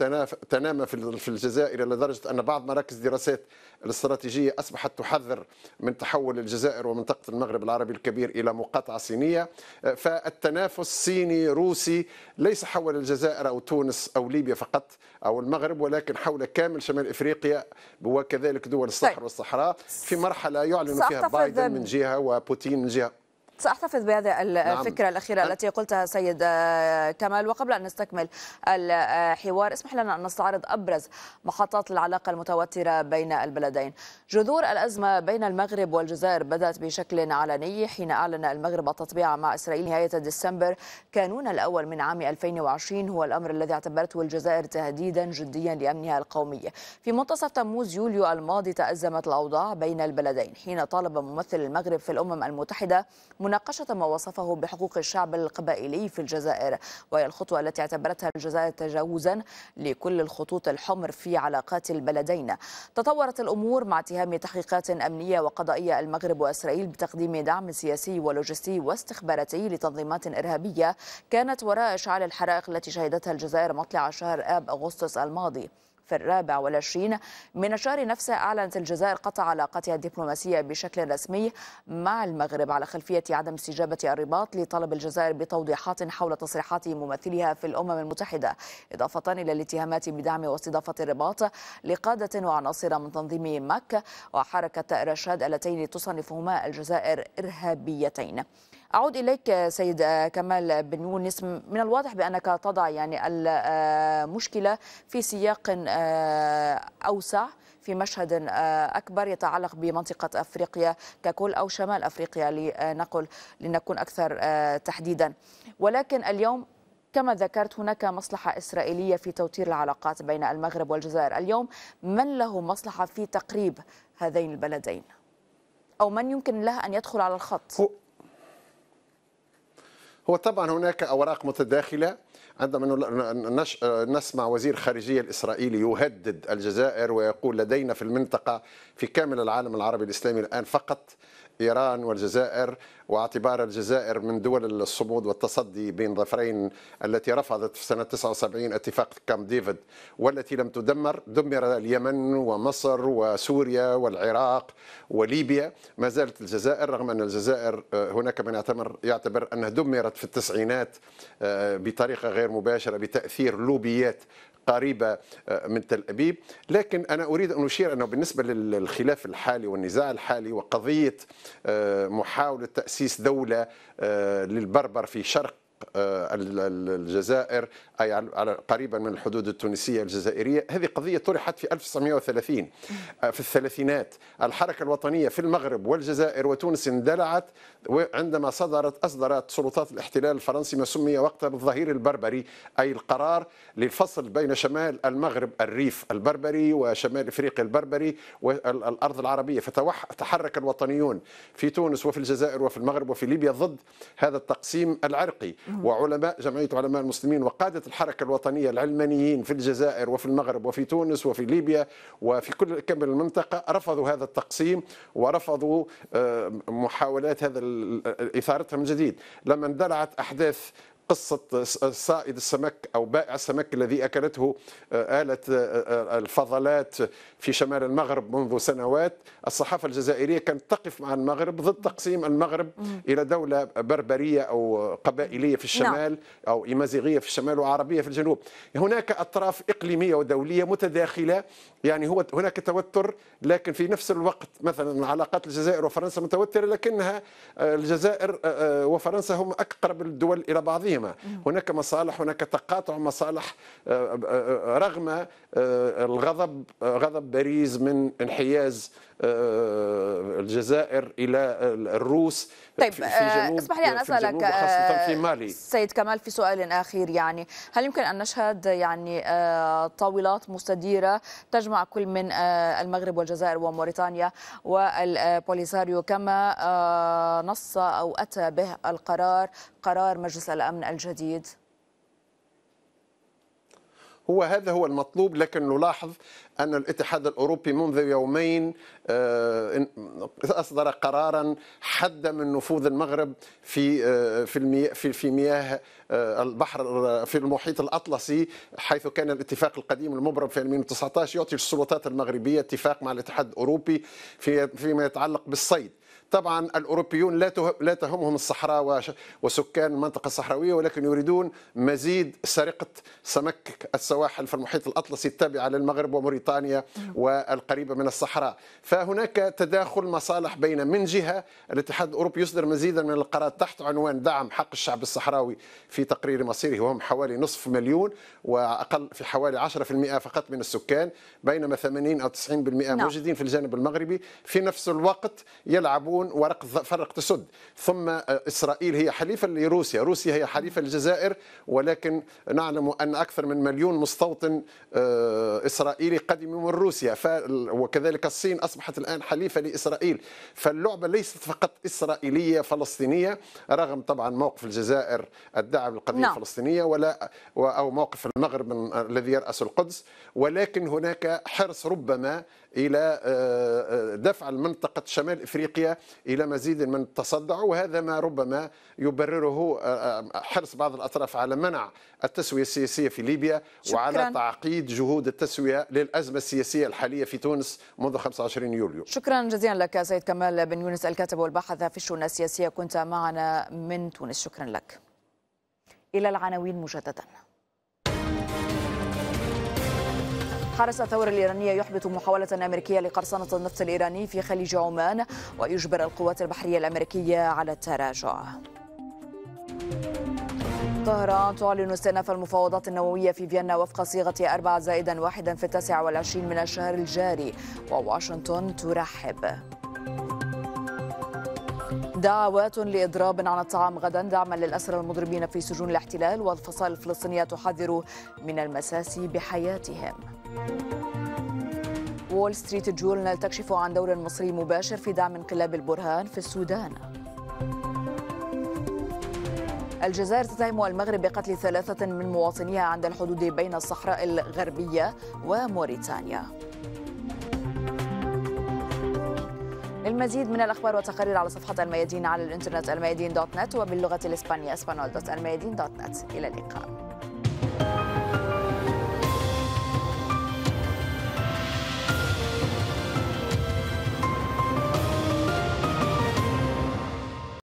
تنامى في الجزائر الى درجه ان بعض مراكز دراسات الاستراتيجيه اصبحت تحذر من تحول الجزائر ومنطقه المغرب العربي الكبير الى مقاطعه صينيه فالتنافس صيني روسي ليس حول الجزائر او تونس او ليبيا فقط او المغرب المغرب ولكن حول كامل شمال افريقيا وكذلك دول الصحر طيب. والصحراء في مرحله يعلن فيها بايدن من جهه وبوتين من جهه سأحتفظ بهذه نعم. الفكرة نعم. الأخيرة التي قلتها سيد آه، كمال وقبل أن نستكمل الحوار آه، اسمح لنا أن نستعرض أبرز محطات العلاقة المتوترة بين البلدين جذور الأزمة بين المغرب والجزائر بدأت بشكل علني حين أعلن المغرب التطبيع مع إسرائيل نهاية ديسمبر كانون الأول من عام 2020 هو الأمر الذي اعتبرته الجزائر تهديدا جديا لأمنها القومي في منتصف تموز يوليو الماضي تأزمت الأوضاع بين البلدين حين طالب ممثل المغرب في الأمم المتحدة من مناقشة ما وصفه بحقوق الشعب القبائلي في الجزائر وهي الخطوة التي اعتبرتها الجزائر تجاوزا لكل الخطوط الحمر في علاقات البلدين تطورت الأمور مع اتهام تحقيقات أمنية وقضائية المغرب وإسرائيل بتقديم دعم سياسي ولوجستي واستخباراتي لتنظيمات إرهابية كانت وراء إشعال الحرائق التي شهدتها الجزائر مطلع شهر آب أغسطس الماضي في الرابع والعشرين من الشهر نفسه أعلنت الجزائر قطع علاقتها الدبلوماسية بشكل رسمي مع المغرب على خلفية عدم استجابة الرباط لطلب الجزائر بتوضيحات حول تصريحات ممثلها في الأمم المتحدة إضافة إلى الاتهامات بدعم واستضافة الرباط لقادة وعناصر من تنظيم مكة وحركة رشاد اللتين تصنفهما الجزائر إرهابيتين أعود إليك سيد كمال بن يونس من الواضح بأنك تضع يعني المشكلة في سياق آه، أوسع في مشهد آه، أكبر يتعلق بمنطقة أفريقيا ككل أو شمال أفريقيا لنقل لنكون أكثر آه، تحديدا ولكن اليوم كما ذكرت هناك مصلحة إسرائيلية في توتير العلاقات بين المغرب والجزائر اليوم من له مصلحة في تقريب هذين البلدين أو من يمكن له أن يدخل على الخط هو طبعا هناك اوراق متداخله عندما آه، نسمع وزير خارجية الإسرائيلي يهدد الجزائر ويقول لدينا في المنطقة في كامل العالم العربي الإسلامي الآن فقط إيران والجزائر واعتبار الجزائر من دول الصمود والتصدي بين ظفرين التي رفضت في سنة 79 اتفاق كام ديفيد والتي لم تدمر دمر اليمن ومصر وسوريا والعراق وليبيا ما زالت الجزائر رغم أن الجزائر آه، هناك من يعتبر, يعتبر أنها دمرت في التسعينات آه، بطريقة غير مباشرة بتأثير لوبيات قريبة آه، من تل أبيب لكن أنا أريد أن أشير أنه بالنسبة للخلاف الحالي والنزاع الحالي وقضية آه، محاولة تأسيس دولة آه، للبربر في شرق آه، الجزائر أي قريبا من الحدود التونسية الجزائرية هذه قضية طرحت في 1930 آه، في الثلاثينات الحركة الوطنية في المغرب والجزائر وتونس اندلعت عندما صدرت أصدرت سلطات الاحتلال الفرنسي ما سمي وقتها بالظهير البربري أي القرار للفصل بين شمال المغرب الريف البربري وشمال إفريقيا البربري والأرض العربية فتحرك الوطنيون في تونس وفي الجزائر وفي المغرب وفي ليبيا ضد هذا التقسيم العرقي وعلماء جمعية علماء المسلمين وقادة الحركة الوطنية العلمانيين في الجزائر وفي المغرب وفي تونس وفي ليبيا وفي كل كامل المنطقة رفضوا هذا التقسيم ورفضوا آه، محاولات هذا آه، إثارتها من جديد لما اندلعت أحداث قصة صائد السمك أو بائع السمك الذي أكلته آه، آلة آه، آه، الفضلات في شمال المغرب منذ سنوات الصحافة الجزائرية كانت تقف مع المغرب ضد تقسيم المغرب إلى دولة بربرية أو قبائلية في نعم. الشمال أو إمازيغية في الشمال وعربية في الجنوب هناك أطراف إقليمية ودولية متداخلة يعني هو هناك توتر لكن في نفس الوقت مثلا علاقات الجزائر وفرنسا متوترة لكنها الجزائر وفرنسا هم أقرب الدول إلى بعضها سليمه هناك مصالح هناك تقاطع مصالح آه، آه، آه، رغم الغضب غضب بريز من انحياز آه، الجزائر الى الروس طيب في آه، جنوب اسمح لي ان اسالك في آه، مالي سيد كمال في سؤال اخير يعني هل يمكن ان نشهد يعني طاولات مستديره تجمع كل من المغرب والجزائر وموريتانيا والبوليساريو كما نص او اتى به القرار قرار مجلس الامن الجديد هو هذا هو المطلوب لكن نلاحظ أن الاتحاد الأوروبي منذ يومين آه، أصدر قرارا حد من نفوذ المغرب في آه، في في في مياه آه، البحر في المحيط الأطلسي حيث كان الاتفاق القديم المبرم في 2019 يعطي السلطات المغربية اتفاق مع الاتحاد الأوروبي فيما يتعلق بالصيد طبعا الأوروبيون لا لا تهمهم الصحراء وسكان المنطقة الصحراوية ولكن يريدون مزيد سرقة سمك السواحل في المحيط الأطلسي التابعة للمغرب وموريتانيا والقريبة من الصحراء فهناك تداخل مصالح بين من جهة الاتحاد الأوروبي يصدر مزيدا من القرارات تحت عنوان دعم حق الشعب الصحراوي في تقرير مصيره وهم حوالي نصف مليون وأقل في حوالي 10% فقط من السكان بينما 80 أو 90% نعم. موجودين في الجانب المغربي في نفس الوقت يلعبون يكون ورق فرق تسد ثم آه، إسرائيل هي حليفة لروسيا روسيا هي حليفة للجزائر ولكن نعلم أن أكثر من مليون مستوطن آه، إسرائيلي قدموا من روسيا وكذلك الصين أصبحت الآن حليفة لإسرائيل فاللعبة ليست فقط إسرائيلية فلسطينية رغم طبعا موقف الجزائر الدعم للقضية نعم. الفلسطينية ولا أو موقف المغرب آه، الذي يرأس القدس ولكن هناك حرص ربما الى آه، آه، دفع المنطقه شمال افريقيا الى مزيد من التصدع وهذا ما ربما يبرره آه، حرص بعض الاطراف على منع التسويه السياسيه في ليبيا وعلى تعقيد جهود التسويه للازمه السياسيه الحاليه في تونس منذ 25 يوليو. شكرا جزيلا لك سيد كمال بن يونس الكاتب والباحث في الشؤون السياسيه كنت معنا من تونس شكرا لك. الى العناوين مجددا. حرس الثورة الإيرانية يحبط محاولة أمريكية لقرصنة النفط الإيراني في خليج عمان ويجبر القوات البحرية الأمريكية على التراجع طهران تعلن استئناف المفاوضات النووية في فيينا وفق صيغة أربعة زائدا واحدا في التاسع والعشرين من الشهر الجاري وواشنطن ترحب دعوات لإضراب عن الطعام غدا دعما للأسرى المضربين في سجون الاحتلال والفصائل الفلسطينية تحذر من المساس بحياتهم وول ستريت جورنال تكشف عن دور مصري مباشر في دعم انقلاب البرهان في السودان الجزائر تتهم المغرب بقتل ثلاثة من مواطنيها عند الحدود بين الصحراء الغربية وموريتانيا للمزيد من الأخبار والتقارير على صفحة الميادين على الإنترنت الميادين دوت نت وباللغة الإسبانية اسبانول دوت الميادين دوت نت إلى اللقاء